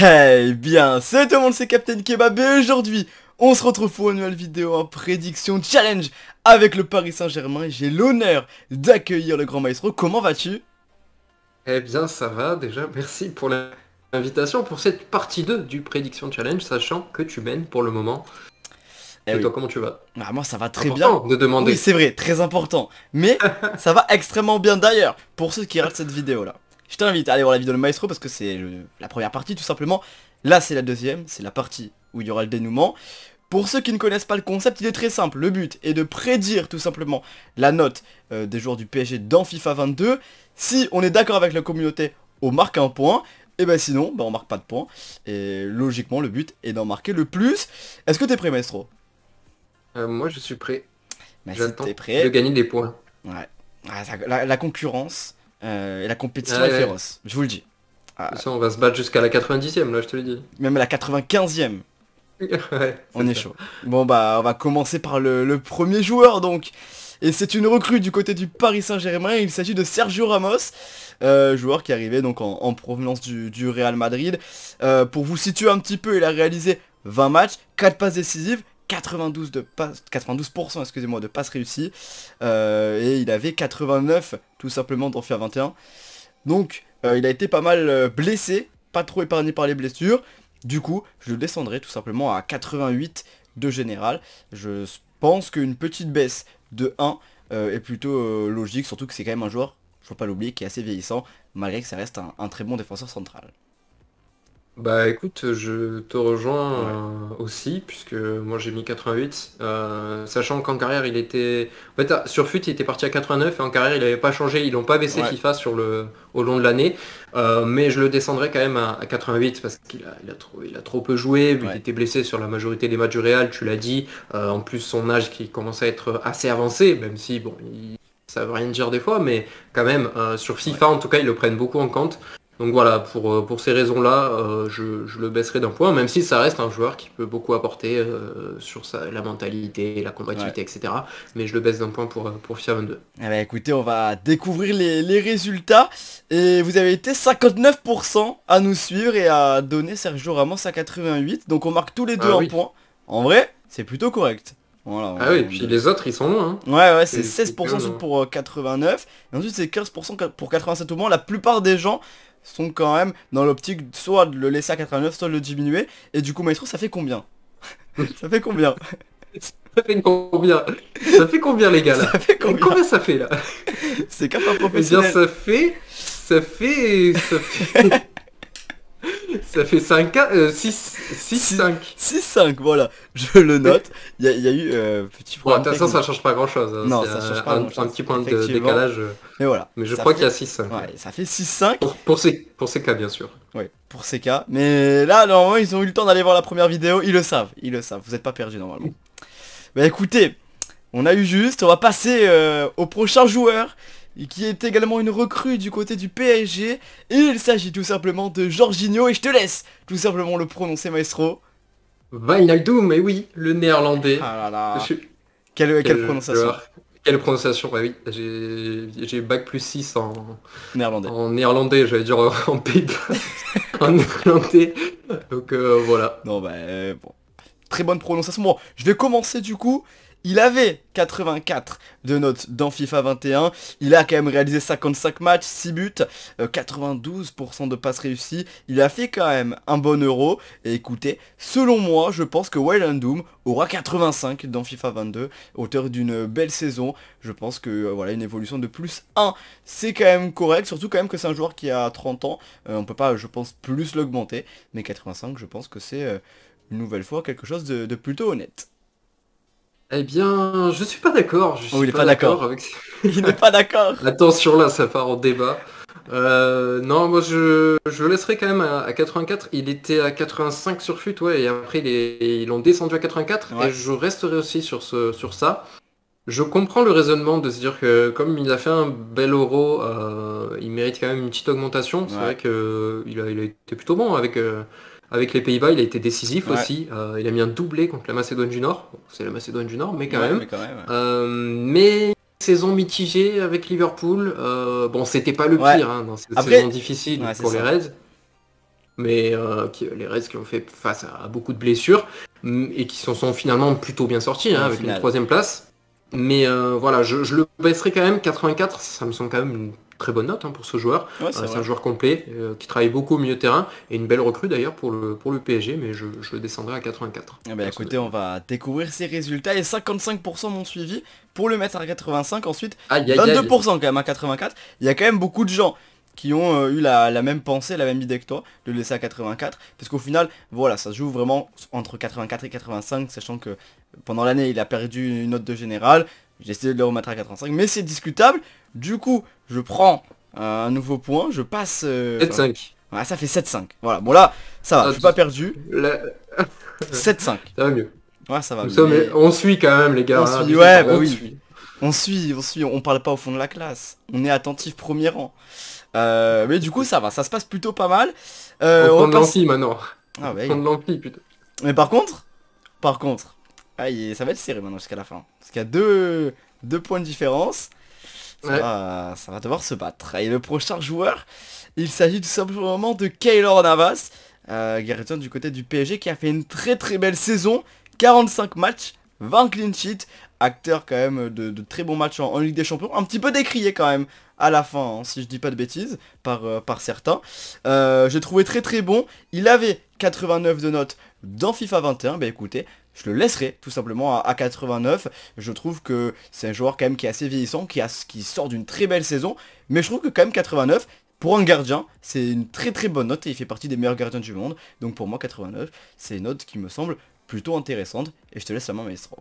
Hey bien, salut tout le monde, c'est Captain Kebab et aujourd'hui, on se retrouve pour une nouvelle vidéo en prédiction challenge avec le Paris Saint-Germain et j'ai l'honneur d'accueillir le grand maestro. Comment vas-tu Eh bien, ça va déjà, merci pour l'invitation pour cette partie 2 du prédiction challenge, sachant que tu mènes pour le moment. Eh et toi, comment tu vas ah, Moi, ça va très bien. de demander. Oui, c'est vrai, très important. Mais ça va extrêmement bien d'ailleurs, pour ceux qui regardent cette vidéo-là je t'invite à aller voir la vidéo de Maestro parce que c'est la première partie tout simplement. Là c'est la deuxième, c'est la partie où il y aura le dénouement. Pour ceux qui ne connaissent pas le concept, il est très simple. Le but est de prédire tout simplement la note euh, des joueurs du PSG dans FIFA 22. Si on est d'accord avec la communauté, on marque un point. Et ben sinon, ben on marque pas de point. Et logiquement, le but est d'en marquer le plus. Est-ce que t'es prêt, Maestro euh, Moi, je suis prêt. Ben, si prêt. De gagner des points. Ouais. Ah, la concurrence, euh, et la compétition ah est féroce, je vous le dis. Ah. on va se battre jusqu'à la 90e, là, je te le dis. Même à la 95e. on est, chaud. Bon, bah, on va commencer par le, premier joueur, donc. Et c'est une recrue du côté du Paris Saint-Germain. Il s'agit de Sergio Ramos, euh, joueur qui arrivait donc en, provenance du, Real Madrid. Euh, pour vous situer un petit peu, il a réalisé 20 matchs, 4 passes décisives 92 de passe 92% excusez-moi de passes réussies euh, et il avait 89 tout simplement d'en faire 21. Donc euh, il a été pas mal euh, blessé, pas trop épargné par les blessures. Du coup, je le descendrai tout simplement à 88 de général. Je pense qu'une petite baisse de 1 est plutôt logique, surtout que c'est quand même un joueur, je faut pas l'oublier, qui est assez vieillissant, malgré que ça reste un très bon défenseur central. Bah écoute, je te rejoins euh, aussi, puisque moi j'ai mis 88, euh, sachant qu'en carrière il était... En fait, ah, sur FUT il était parti à 89 et en carrière il n'avait pas changé, ils n'ont pas baissé FIFA sur le... au long de l'année, euh, mais je le descendrai quand même à, 88 parce qu'il a, il a, trop, il a trop peu joué, il était blessé sur la majorité des matchs du Real, tu l'as dit, en plus son âge qui commence à être assez avancé, même si bon, ça veut rien dire des fois, mais quand même, sur FIFA en tout cas ils le prennent beaucoup en compte. Donc voilà, pour, euh, pour ces raisons-là, euh, je, le baisserai d'un point, même si ça reste un joueur qui peut beaucoup apporter euh, sur la mentalité, la combativité, etc. Mais je le baisse d'un point pour, pour 22. Eh bien écoutez, on va découvrir les, résultats. Et vous avez été 59% à nous suivre et à donner Sergio Ramos à 88. Donc on marque tous les deux ah un point. En vrai, c'est plutôt correct. ah oui, et puis les autres ils sont loin. Hein. Ouais, ouais, c'est 16% pour 89, et ensuite c'est 15% pour 87 au moins. La plupart des gens sont quand même dans l'optique soit de le laisser à 89, soit de le diminuer. Et du coup, Maestro, ça fait combien Ça fait combien Ça fait combien Ça fait combien les gars là Ça fait combien, ça fait là C'est qu'un professionnel. Eh bien ça fait... Ça fait... Ça fait... Ça fait 5, 6, 5. 6, 5, voilà. Je le note. Il y, a eu euh, petit point. de toute façon, ça change pas grand chose. Hein. Non, ça change pas un, Un petit point de décalage. Euh, mais voilà. Mais je crois qu'il y a 6, Ouais, ça fait 6, 5. Pour, ces, pour ces cas, bien sûr. Oui, pour ces cas. Mais là, normalement, ils ont eu le temps d'aller voir la première vidéo. Ils le savent. Ils le savent. Vous n'êtes pas perdu normalement. bah écoutez, on a eu juste. On va passer euh, au prochain joueur qui est également une recrue du côté du PSG. Et il s'agit tout simplement de Jorginho, et je te laisse tout simplement le prononcer, maestro. Wijnaldum, mais oui, le néerlandais. Ah quelle, quelle, euh, prononciation Quelle prononciation, bah oui, j'ai bac plus 6 en néerlandais. En néerlandais, j'allais dire en pipe. en néerlandais. Donc euh, voilà. Non, bah, euh, bon. Très bonne prononciation. Bon, je vais commencer du coup. Il avait 84 de notes dans FIFA 21. Il a quand même réalisé 55 matchs, 6 buts, 92% euh, de passes réussies. Il a fait quand même un bon euro. Et écoutez, selon moi, je pense que and Doom aura 85 dans FIFA 22, auteur d'une belle saison. Je pense que euh, voilà, une évolution de plus 1, c'est quand même correct, surtout quand même que c'est un joueur qui a 30 ans. on euh, on peut pas, je pense, plus l'augmenter, mais 85, je pense que c'est une nouvelle fois quelque chose de plutôt honnête. Eh bien, je suis pas d'accord. Je oh, il pas, d'accord avec. il n'est pas d'accord. Attention là, ça part en débat. Euh, non, moi je, je laisserai quand même à, 84. Il était à 85 sur fut, ouais, et après ils l'ont descendu à 84. Et je resterai aussi sur, ce, sur ça. Je comprends le raisonnement de se dire que comme il a fait un bel euro, euh, il mérite quand même une petite augmentation. C'est vrai qu'il a, il a été plutôt bon avec. Euh, avec les Pays-Bas, il a été décisif aussi. Euh, il a mis un doublé contre la Macédoine du Nord. c'est la Macédoine du Nord, mais quand même. Euh, mais, saison mitigée avec Liverpool. Euh, bon, c'était pas le pire hein, dans cette saison difficile pour les Reds. Mais les Reds qui ont fait face à, beaucoup de blessures mm, et qui s'en sont finalement plutôt bien sortis hein, avec une troisième place. Mais voilà, je, le baisserai quand même. 84, ça me semble quand même très bonne note hein, pour ce joueur. c'est euh, un joueur complet euh, qui travaille beaucoup au milieu terrain et une belle recrue d'ailleurs pour le, pour le PSG, mais je, le descendrai à 84. Eh ben, écoutez, on va découvrir ses résultats et 55% m'ont suivi pour le mettre à 85. Ensuite, 22% quand même à 84. Il y a quand même beaucoup de gens qui ont euh, eu la, même pensée, la même idée que toi, de le laisser à 84. Parce qu'au final, voilà, ça se joue vraiment entre 84 et 85, sachant que pendant l'année, il a perdu une note de général. J'ai essayé de le remettre à 85, mais c'est discutable. Du coup, je prends euh, un nouveau point, je passe... 7-5. Euh, ouais, ça fait 7-5. Voilà, bon là, ça va, ah, je suis pas perdu. 7-5. Ça va mieux. Ouais, ça va mieux. On suit quand même, les gars. On hein, suit, ouais, bah on Suit. On suit, on suit, on parle pas au fond de la classe. On est attentif premier rang. Euh, mais du coup, ça va, ça se passe plutôt pas mal. on, maintenant. On prend de ah, bah plutôt. Mais par contre, par contre, ça va être serré maintenant jusqu'à la fin. Parce qu'il y a deux, deux points de différence. Ça, va, devoir se battre. Et le prochain joueur, il s'agit tout simplement de Kaylor Navas. Euh, du côté du PSG qui a fait une très très belle saison. 45 matchs, 20 clean sheets. Acteur quand même de, très bons matchs en, Ligue des Champions. Un petit peu décrié quand même à la fin, hein, si je dis pas de bêtises, par, euh, certains. Euh, j'ai trouvé très très bon. Il avait 89 de notes dans FIFA 21. Bah écoutez, je le laisserai tout simplement à, 89. Je trouve que c'est un joueur quand même qui est assez vieillissant, qui, a, qui sort d'une très belle saison. Mais je trouve que quand même 89, pour un gardien, c'est une très très bonne note et il fait partie des meilleurs gardiens du monde. Donc pour moi 89, c'est une note qui me semble plutôt intéressante. Et je te laisse la main maestro.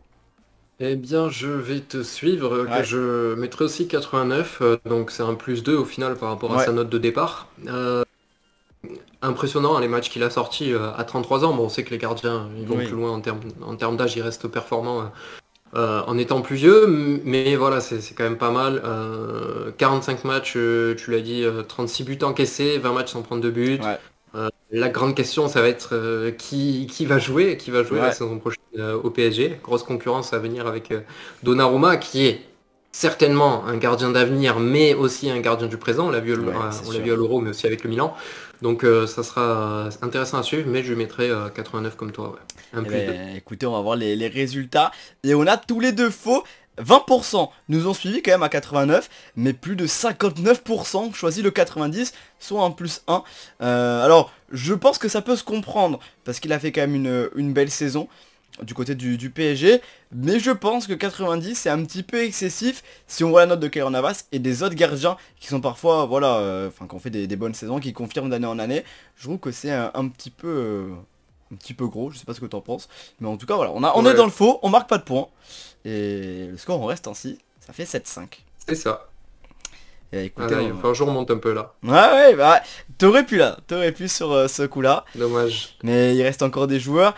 Eh bien, je vais te suivre. Je mettrai aussi 89, euh, donc c'est un plus 2 au final par rapport à sa note de départ. Euh, impressionnant hein, les matchs qu'il a sortis euh, à 33 ans. on sait que les gardiens, ils vont plus loin en termes, en d'âge, ils restent performants euh, euh, en étant plus vieux, mais voilà, c'est quand même pas mal. 45 matchs, tu l'as dit, 36 buts encaissés, 20 matchs sans prendre de buts. la grande question, ça va être qui, qui, va jouer, qui va jouer la saison prochaine au PSG. Grosse concurrence à venir avec Donnarumma, qui est certainement un gardien d'avenir, mais aussi un gardien du présent. On l'a vu, euh, à l'Euro, mais aussi avec le Milan. Donc euh, ça sera intéressant à suivre, mais je mettrai 89 euh, comme toi. Eh ben, écoutez, on va voir les, résultats. Et on a tous les deux faux. 20% nous ont suivi quand même à 89, mais plus de 59% choisi le 90, soit un plus 1. alors, je pense que ça peut se comprendre, parce qu'il a fait quand même une belle saison du côté du, PSG. Mais je pense que 90 c'est un petit peu excessif si on voit la note de Keylor Navas et des autres gardiens qui sont parfois, voilà, euh, enfin qui ont fait des, bonnes saisons, qui confirment d'année en année. Je trouve que c'est un, petit peu... Euh, un petit peu gros, je sais pas ce que tu en penses. Mais en tout cas voilà, on, est dans le faux, on marque pas de points. Et le score on reste ainsi, ça fait 7-5. C'est ça. Et écoutez, on... monte un peu là. Ouais, ouais, bah, t'aurais pu là, t'aurais pu sur euh, ce coup-là. Dommage. Mais il reste encore des joueurs.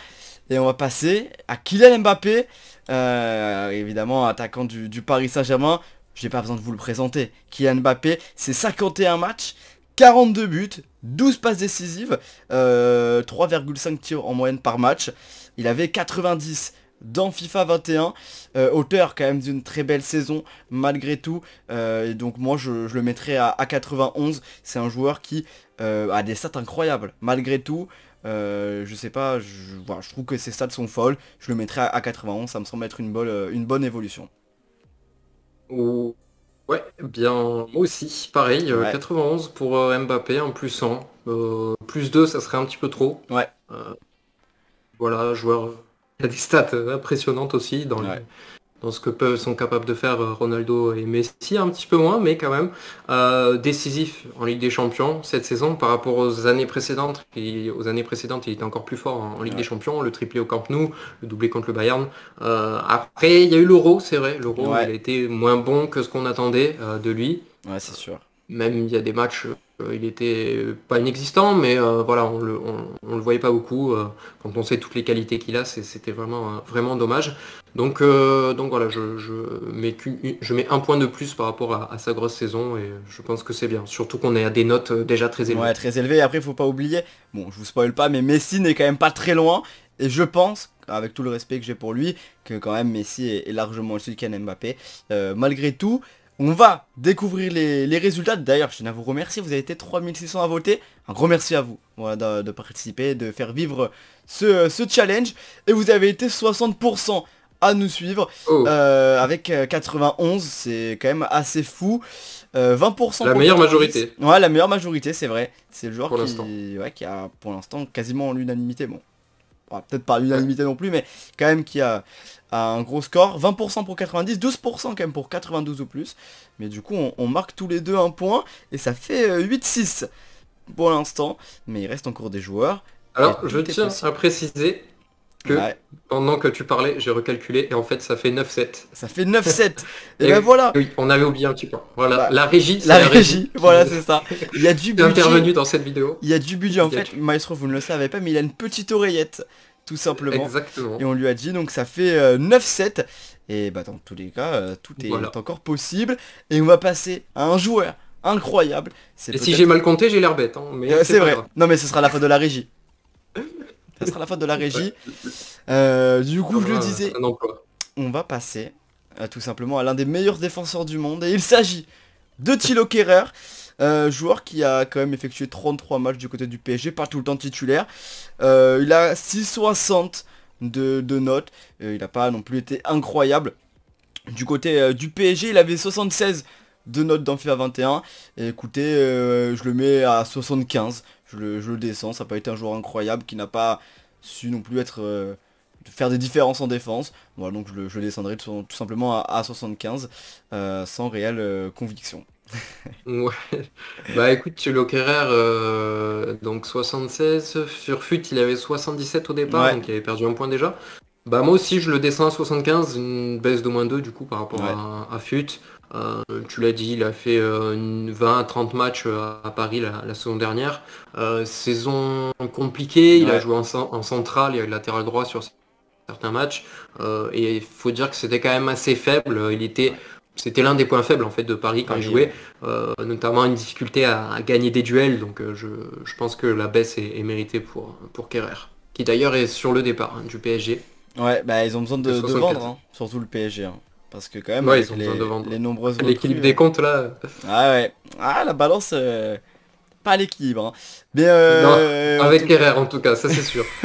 Et on va passer à Kylian Mbappé, euh, évidemment attaquant du, Paris Saint-Germain. Je n'ai pas besoin de vous le présenter. Kylian Mbappé, c'est 51 matchs, 42 buts, 12 passes décisives, 3,5 euh, tirs en moyenne par match. Il avait 90 dans FIFA 21, hauteur auteur quand même d'une très belle saison malgré tout, euh, et donc moi je, le mettrai à, 91, c'est un joueur qui a des stats incroyables malgré tout, euh, je sais pas, je, voilà, je trouve que ces stats sont folles. Je le mettrais à, 91, ça me semble être une, bonne, une bonne évolution. Oh, ouais, bien moi aussi, pareil, 91 euh, pour euh, Mbappé, en plus 100. plus 2, ça serait un petit peu trop. Ouais. voilà, joueur. Il a des stats impressionnantes aussi dans les dans ce que peuvent, sont capables de faire euh, Ronaldo et Messi, un petit peu moins, mais quand même euh, décisif en Ligue des Champions cette saison par rapport aux années précédentes. Et aux années précédentes, il était encore plus fort en, Ligue des Champions, le triplé au Camp Nou, le doublé contre le Bayern. Euh, après, il y a eu l'Euro, c'est vrai, l'Euro il a été moins bon que ce qu'on attendait euh, de lui. Ouais, c'est sûr. Même il y a des matchs il était pas inexistant, mais voilà, on le, le voyait pas beaucoup. quand on sait toutes les qualités qu'il a, c'était vraiment, vraiment dommage. Donc, euh, donc voilà, je, je, mets je mets un point de plus par rapport à, sa grosse saison et je pense que c'est bien. Surtout qu'on est à des notes euh, déjà très élevées. Ouais, très élevées. après, il faut pas oublier, bon, je vous spoil pas, mais Messi n'est quand même pas très loin. Et je pense, avec tout le respect que j'ai pour lui, que quand même Messi est, largement au-dessus de Mbappé. Euh, malgré tout, on va découvrir les, résultats. D'ailleurs, je tiens à vous remercier. Vous avez été 3600 à voter. Un gros merci à vous de, participer, de faire vivre ce, ce challenge. Et vous avez été 60% à nous suivre. Oh. Euh, avec 91, euh, c'est quand même assez fou. 20% euh, La meilleure majorité. Ouais, la meilleure majorité, c'est vrai. C'est le joueur qui, a pour l'instant quasiment l'unanimité. Bon, peut-être pas l'unanimité non plus, mais quand même qui a, un gros score. 20% pour 90, 12% quand même pour 92 ou plus. Mais du coup, on, marque tous les deux un point et ça fait 8-6 pour l'instant. Mais il reste encore des joueurs. Alors, je tiens à préciser que pendant que tu parlais, j'ai recalculé et en fait ça fait 9-7. Ça fait 9-7 Et, ben voilà on avait oublié un petit point Voilà, bah, la régie, la, la régie. voilà, c'est ça. Il y a du budget. intervenu dans cette vidéo. Il y a du budget en fait, Maestro, vous ne le savez pas, mais il a une petite oreillette, tout simplement. Exactement. Et on lui a dit, donc ça fait 9-7. Euh, et bah dans tous les cas, euh, tout est, encore possible. Et on va passer à un joueur incroyable. Et si j'ai mal compté, j'ai l'air bête. Hein, mais euh, c'est vrai. Non mais ce sera la fin de la régie. Ce sera la fin de la régie. Euh, du coup, je le disais, on va passer euh, tout simplement à l'un des meilleurs défenseurs du monde. Et il s'agit de Thilo Kerrer. Euh, joueur qui a quand même effectué 33 matchs du côté du PSG, pas tout le temps titulaire. il a 6,60 de, de notes. il n'a pas non plus été incroyable. Du côté du PSG, il avait 76 de notes dans FIFA 21. écoutez, je le mets à 75 je le, descends. Ça n'a pas été un joueur incroyable qui n'a pas su non plus euh, faire des différences en défense. donc je le, descendrai tout, simplement à, 75 euh, sans réelle euh, conviction. ouais. Bah écoute, tu donc 76 sur fut, il avait 77 au départ, donc il avait perdu un point déjà. Bah moi aussi je le descends à 75, une baisse d'au moins 2 du coup par rapport à, FUT. Euh, tu l'as dit, il a fait 20 à 30 matchs euh, à, Paris la, saison dernière. Euh, saison compliquée, il a joué en, en centrale et latéral droit sur certains matchs. et il faut dire que c'était quand même assez faible. Il était. C'était l'un des points faibles en fait de Paris quand il jouait, notamment une difficulté à, gagner des duels. Donc je, pense que la baisse est, méritée pour, pour Kerrer, qui d'ailleurs est sur le départ hein, du PSG. Ouais, bah ils ont besoin de, vendre, hein. surtout le PSG. Hein. Parce que quand même, les, nombreuses L'équilibre des euh, comptes là. Ah ouais. Ah la balance, euh, pas l'équilibre. Hein. Euh, avec Kerrer en tout cas, ça c'est sûr.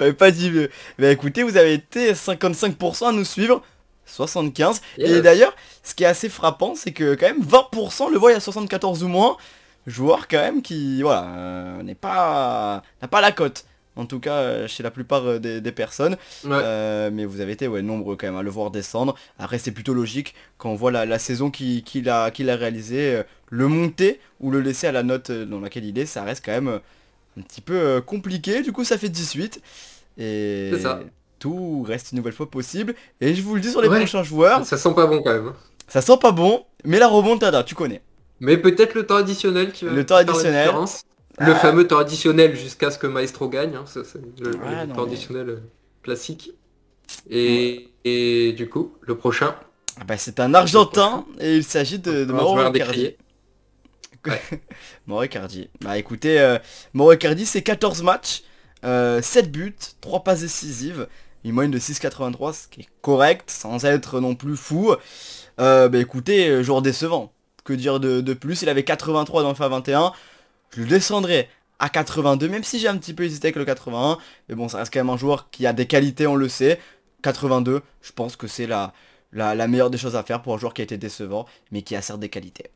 ouais. pas dit mieux. Mais bah, écoutez, vous avez été 55% à nous suivre. 75. Et d'ailleurs, ce qui est assez frappant, c'est que quand même 20% le voient à 74 ou moins. Joueur quand même qui, voilà, n'est pas, n'a pas la cote en tout cas euh, chez la plupart euh, des, personnes. Euh, mais vous avez été ouais, nombreux quand même à le voir descendre. Après c'est plutôt logique quand on voit la, saison qu'il a, qu'il a réalisée, le monter ou le laisser à la note dans laquelle il est, ça reste quand même un petit peu compliqué. Du coup ça fait 18. Et tout reste une nouvelle fois possible. Et je vous le dis sur les prochains joueurs. Ça sent pas bon quand même. Hein. Ça sent pas bon, mais la remontada, tu connais. Mais peut-être le temps additionnel qui va le temps additionnel. Le ah. fameux traditionnel jusqu'à ce que Maestro gagne, hein, c'est le, ah, traditionnel euh, classique. Et, du coup, le prochain. Ah bah, c'est un Argentin et il s'agit de, de Mauro Cardier. Bah écoutez, euh, c'est 14 matchs, 7 euh, buts, 3 passes décisives, une moyenne de 6,83, ce qui est correct, sans être non plus fou. Euh, bah, écoutez, joueur décevant. Que dire de, de plus Il avait 83 dans le FA 21 je le descendrai à 82, même si j'ai un petit peu hésité avec le 81. Mais bon, ça reste quand même un joueur qui a des qualités, on le sait. 82, je pense que c'est la, la, meilleure des choses à faire pour un joueur qui a été décevant, mais qui a certes des qualités.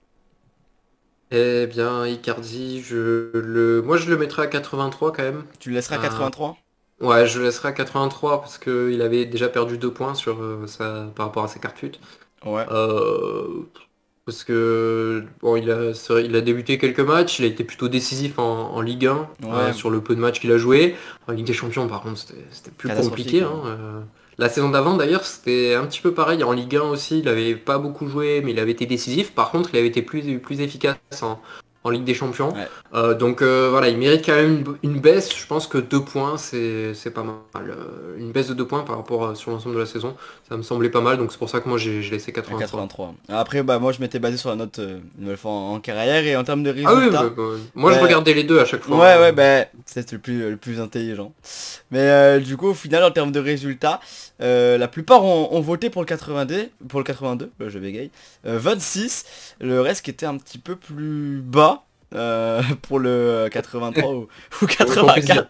Eh bien, Icardi, je le... moi je le mettrai à 83 quand même. Tu le laisseras à 83 ah. Ouais, je le laisserai à 83 parce qu'il avait déjà perdu deux points sur, ça euh, par rapport à ses fut. Ouais. Euh, parce que bon, il a, il a débuté quelques matchs, il a été plutôt décisif en, Ligue 1 hein, sur le peu de matchs qu'il a joué. En Ligue des Champions, par contre, c'était plus compliqué. Hein. Hein, euh. la saison d'avant, d'ailleurs, c'était un petit peu pareil. En Ligue 1 aussi, il n'avait pas beaucoup joué, mais il avait été décisif. Par contre, il avait été plus, plus efficace en, en Ligue des Champions. Euh, donc euh, voilà, il mérite quand même une, baisse. Je pense que 2 points, c'est pas mal. Euh, une baisse de 2 points par rapport sur l'ensemble de la saison, ça me semblait pas mal. Donc c'est pour ça que moi j'ai laissé 83. Après, bah, moi je m'étais basé sur la note en, carrière et en termes de ah résultats. Bah, bah, moi je bah, regardais les deux à chaque fois. Ouais, ouais, bah, c'est le plus, le plus intelligent. Mais du coup, au final, en termes de résultats, la plupart ont, voté pour le 82. Pour le 82, je bégaye. 26, le reste qui était un petit peu plus bas. Euh, pour le 83 ou, 84.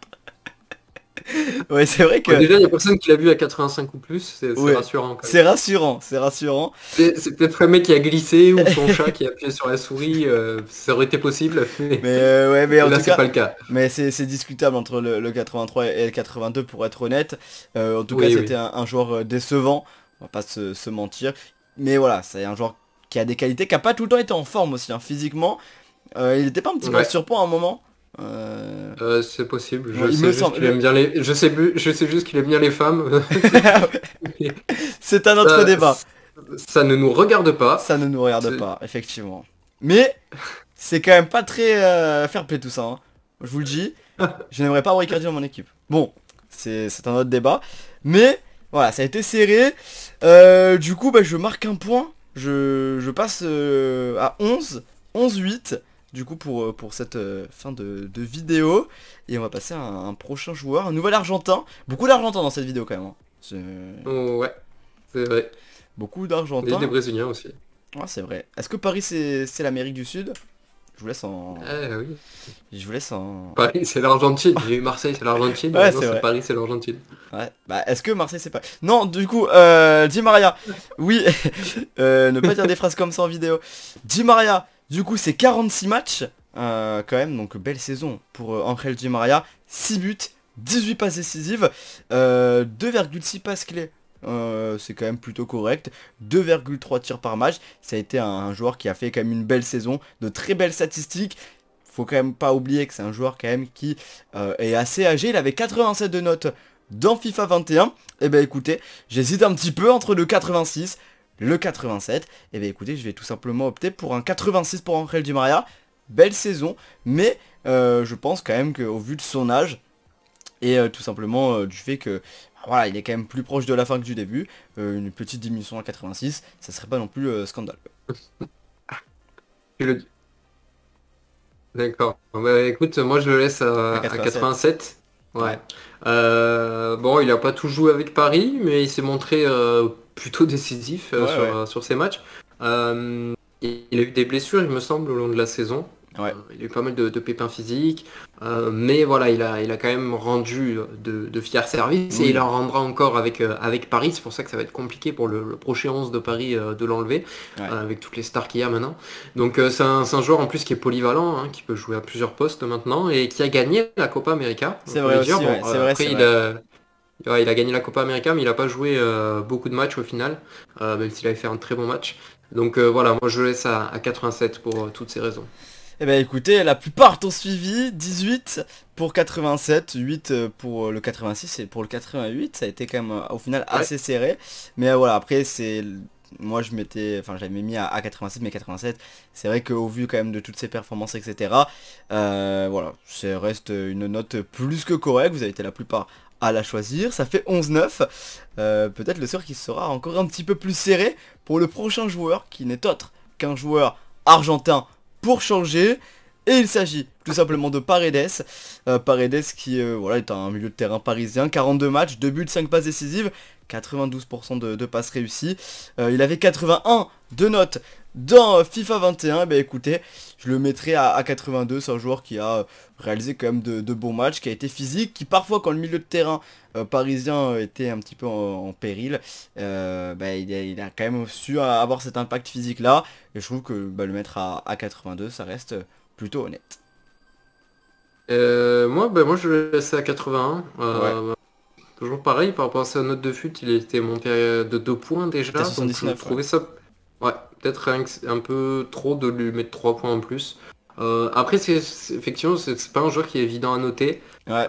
ouais, c'est vrai que. déjà, il y a personne qui l'a vu à 85 ou plus, c'est rassurant. C'est rassurant, c'est rassurant. C'est peut-être un mec qui a glissé ou son chat qui a appuyé sur la souris, euh, ça aurait été possible. Mais, euh, ouais, mais là, c'est pas le cas. Mais c'est discutable entre le, 83 et le 82, pour être honnête. en tout cas, c'était un, joueur décevant, on va pas se, mentir. Mais voilà, c'est un joueur qui a des qualités, qui a pas tout le temps été en forme aussi, hein, physiquement. Euh, il était pas un petit peu surpoint à un moment euh, euh, c'est possible. Je sais juste qu'il aime bien les. Je sais Je sais juste qu'il aime bien les femmes. c'est un autre débat. Ça ne nous regarde pas. Ça ne nous regarde pas, effectivement. Mais c'est quand même pas très fair play tout ça. Hein. Je vous le dis. je n'aimerais pas avoir dans mon équipe. Bon, c'est un autre débat. Mais voilà, ça a été serré. du coup, bah, je marque un point. Je, je passe à 11. 11-8 du coup pour, euh, pour cette euh, fin de, vidéo. Et on va passer à un, prochain joueur, un nouvel Argentin. Beaucoup d'Argentins dans cette vidéo quand même. Hein. Euh, ouais, c'est vrai. Beaucoup d'Argentins. Et des Brésiliens aussi. Ouais, c'est vrai. Est-ce que Paris c'est l'Amérique du Sud je vous laisse en. Eh oui. Je vous laisse en. Paris, c'est l'Argentine. J'ai eu Marseille, c'est l'Argentine. ouais, c'est Paris, c'est l'Argentine. Ouais. Bah, est-ce que Marseille, c'est pas. Non, du coup, euh, Maria. Oui. ne pas dire des phrases comme ça en vidéo. Di Maria, du coup, c'est 46 matchs, euh, quand même, donc belle saison pour euh, Angel Di Maria. 6 buts, 18 passes décisives, 2,6 euh, passes clés. c'est quand même plutôt correct 2,3 tirs par match Ça a été un, joueur qui a fait quand même une belle saison De très belles statistiques Faut quand même pas oublier que c'est un joueur quand même qui est assez âgé Il avait 87 de notes dans FIFA 21 Et eh ben écoutez, j'hésite un petit peu entre le 86 le 87. Et bien écoutez, je vais tout simplement opter pour un 86 pour Angel du Maria. Belle saison, mais euh, je pense quand même qu'au vu de son âge, et euh, tout simplement euh, du fait que bah, voilà, il est quand même plus proche de la fin que du début, une petite diminution à 86, ça serait pas non plus scandale. le dis. D'accord. Bah, écoute, moi je le laisse à, 87. Ouais. bon, il a pas tout joué avec Paris, mais il s'est montré plutôt décisif euh, sur, ces matchs. Euh, il a eu des blessures, il me semble, au long de la saison. Euh, il a eu pas mal de, pépins physiques, mais voilà, il a, il a quand même rendu de, fiers services et il en rendra encore avec, avec Paris. C'est pour ça que ça va être compliqué pour le, prochain 11 de Paris de l'enlever, avec toutes les stars qu'il y a maintenant. Donc c'est un, joueur en plus qui est polyvalent, hein, qui peut jouer à plusieurs postes maintenant et qui a gagné la Copa América. C'est vrai, aussi, il a gagné la Copa América, mais il n'a pas joué euh, beaucoup de matchs au final, euh, même s'il avait fait un très bon match. Donc euh, voilà, moi je laisse à, 87 pour toutes ces raisons. Eh bien écoutez, la plupart ont suivi, 18 pour 87, 8 pour le 86 et pour le 88, ça a été quand même au final assez serré. Mais voilà, après c'est moi je m'étais enfin j'avais mis à, 87 mais 87 c'est vrai qu'au vu quand même de toutes ces performances etc voilà ça reste une note plus que correcte vous avez été la plupart à la choisir. Ça fait 11-9. Euh, peut-être le sort qui sera encore un petit peu plus serré pour le prochain joueur qui n'est autre qu'un joueur argentin pour changer. Et il s'agit tout simplement de Paredes. Euh, Paredes qui euh, voilà, est un milieu de terrain parisien. 42 matchs, 2 buts, 5 passes décisives. 92% de, de, passes réussies. il avait 81 de notes dans FIFA 21, eh ben, écoutez, je le mettrai à, 82, c'est un joueur qui a euh, réalisé quand même de, bons matchs, qui a été physique, qui parfois quand le milieu de terrain euh, parisien euh, était un petit peu en, péril, ben, il, a, quand même su avoir cet impact physique là, et je trouve que ben, le mettre à, 82, ça reste plutôt honnête. moi, moi, je le laissais à 81. toujours pareil, par rapport à sa note de fut, il était monté de 2 points déjà. donc ça... Ouais, peut-être un peu trop de lui mettre 3 points en plus. Euh, après, c'est effectivement, c'est pas un joueur qui est évident à noter. Euh,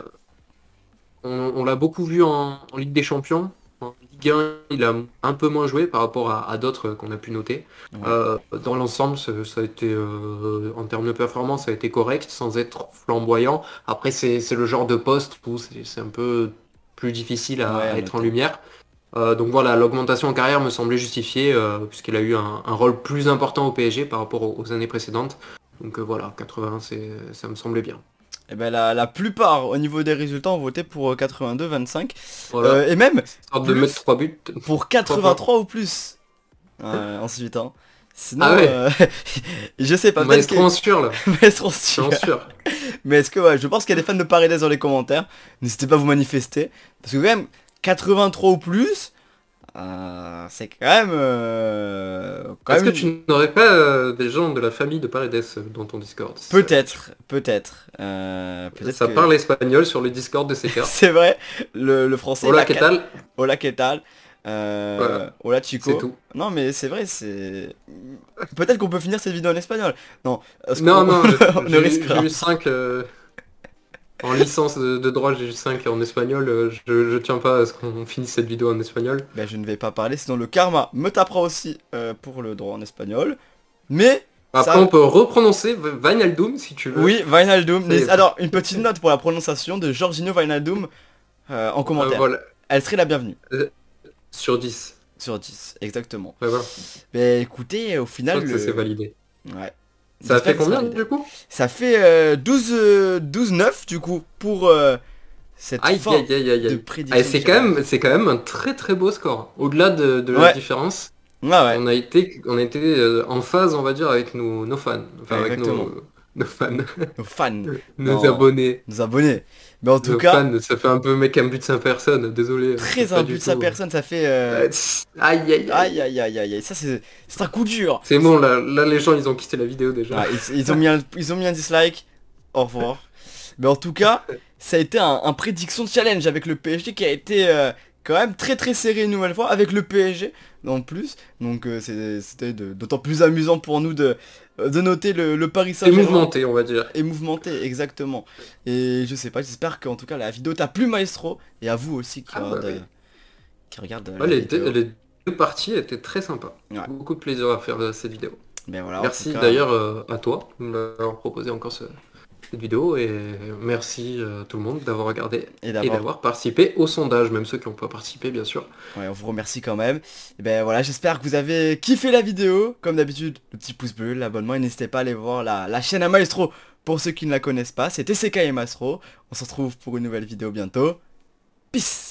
on, l'a beaucoup vu en, Ligue des Champions. En Ligue 1, il a un peu moins joué par rapport à, d'autres qu'on a pu noter. Euh, dans l'ensemble, ça, a été, en termes de performance, ça a été correct, sans être flamboyant. Après, c'est le genre de poste où c'est un peu plus difficile à être en lumière. Euh, donc voilà, l'augmentation en carrière me semblait justifiée, euh, puisqu'il a eu un, rôle plus important au PSG par rapport aux, années précédentes. Donc euh, voilà, 81, ça me semblait bien. Et eh ben la, la, plupart au niveau des résultats ont voté pour 82-25. et même de buts. pour 83 ou plus ensuite. Hein. Sinon, ah ouais. je sais pas. Mais sûr là. Mais est-ce que ouais, je pense qu'il y a des fans de Paris dans les commentaires. N'hésitez pas à vous manifester. Parce que quand même, 83 ou plus, euh, c'est quand même... Euh, Est-ce que tu n'aurais pas euh, des gens de la famille de Paredes dans ton Discord Peut-être, peut-être. Euh, Ça parle espagnol sur le Discord de CK. c'est vrai, le, français... Hola, ¿qué tal Hola, ¿qué tal euh, Hola Chico. Tout. Non mais c'est vrai, c'est. Peut-être qu'on peut finir cette vidéo en espagnol. Non. Non, non, je, J'ai eu 5 en licence de droit, j'ai 5 en espagnol. Euh, je, tiens pas à ce qu'on finisse cette vidéo en espagnol. Ben, je ne vais pas parler, sinon le karma me tapera aussi euh, pour le droit en espagnol. Mais... Après, on peut reprononcer Vinaldum si tu veux. Oui, Vinaldum. Alors, une petite note pour la prononciation de Jorginho Vinaldum euh, en commentaire. Elle serait la bienvenue. Sur 10. Sur 10, exactement. Bah écoutez, au final... Ça validé. Ouais. Ça fait combien du coup Ça fait 12-9 du coup pour euh, cette de prédiction. Eh, c'est quand, même, quand même un très très beau score, au-delà de, la différence. On a été, on euh, en phase, on va dire, avec nos, fans. Nos fans. Nos fans. nos abonnés. Nos abonnés. Mais en tout cas. ça fait un peu mec un but de sa personnes, désolé. Très un but de 5 personnes, ça fait. Euh, aïe, aïe, aïe. Aïe, aïe, aïe, Ça, c'est un coup dur. C'est bon, là, là, les gens, ils ont quitté la vidéo déjà. Ah, ils, ont mis un, ils ont mis un dislike. Au revoir. Mais en tout cas, ça a été un, prédiction challenge avec le PSG qui a été. Euh, quand même très très serré une nouvelle fois avec le PSG en plus. Donc euh, c'était d'autant plus amusant pour nous de, euh, de noter le, Paris Saint-Germain. Et mouvementé on va dire. Et mouvementé exactement. Et je sais pas, j'espère qu'en tout cas la vidéo t'a plu Maestro et à vous aussi qui regarde, les, Deux, parties étaient très sympas. Beaucoup de plaisir à faire euh, cette vidéo. Ben Merci d'ailleurs à toi de m'avoir proposé encore ce, vidéo et merci à euh, tout le monde d'avoir regardé et d'avoir participé au sondage, même ceux qui n'ont pas participé bien sûr. Ouais, on vous remercie quand même. Et eh ben voilà, j'espère que vous avez kiffé la vidéo. Comme d'habitude, le petit pouce bleu, l'abonnement et n'hésitez pas à aller voir la, la chaîne à Maestro pour ceux qui ne la connaissent pas. C'était CK et Maestro. On se retrouve pour une nouvelle vidéo bientôt. Peace